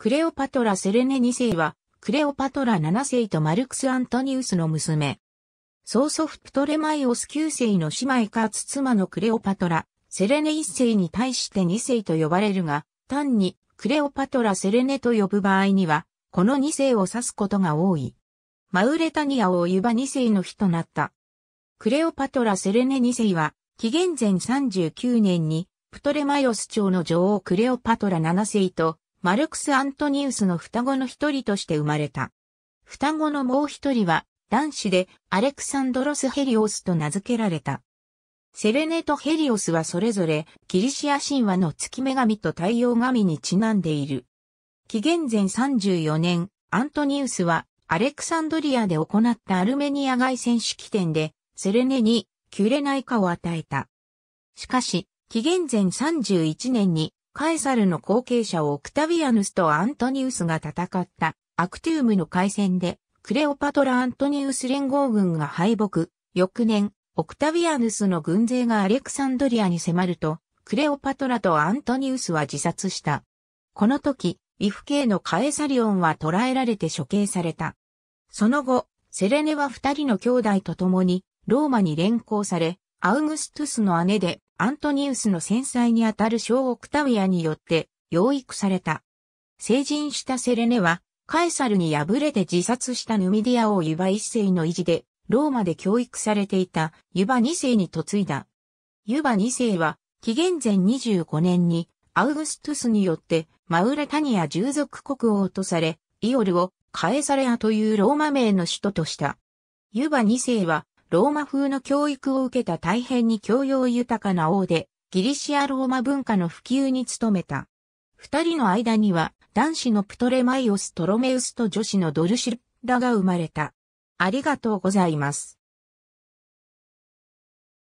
クレオパトラ・セレネ2世は、クレオパトラ7世とマルクス・アントニウスの娘。曽祖父プトレマイオス9世の姉妹かつ妻のクレオパトラ、セレネ1世に対して2世と呼ばれるが、単にクレオパトラ・セレネと呼ぶ場合には、この2世を指すことが多い。マウレタニアをユバ2世の日となった。クレオパトラ・セレネ2世は、紀元前39年に、プトレマイオス朝の女王クレオパトラ7世と、マルクス・アントニウスの双子の一人として生まれた。双子のもう一人は男子でアレクサンドロス・ヘリオスと名付けられた。セレネとヘリオスはそれぞれギリシア神話の月女神と太陽神にちなんでいる。紀元前34年、アントニウスはアレクサンドリアで行ったアルメニア外戦式典でセレネにキュレナイカを与えた。しかし、紀元前31年にカエサルの後継者オクタビアヌスとアントニウスが戦ったアクティウムの海戦で、クレオパトラ・アントニウス連合軍が敗北、翌年、オクタビアヌスの軍勢がアレクサンドリアに迫ると、クレオパトラとアントニウスは自殺した。この時、イフ系のカエサリオンは捕らえられて処刑された。その後、セレネは二人の兄弟と共に、ローマに連行され、アウグストゥスの姉で、アントニウスの戦災にあたる小オクタウィアによって養育された。成人したセレネは、カエサルに敗れて自殺したヌミディア王ユバ一世の維持で、ローマで教育されていたユバ二世に嫁いだ。ユバ二世は、紀元前25年に、アウグストゥスによって、マウレタニア従属国王とされ、イオルをカエサレアというローマ名の首都とした。ユバ二世は、ローマ風の教育を受けた大変に教養豊かな王で、ギリシアローマ文化の普及に努めた。二人の間には、男子のプトレマイオス・トロメウスと女子のドルシッラが生まれた。ありがとうございます。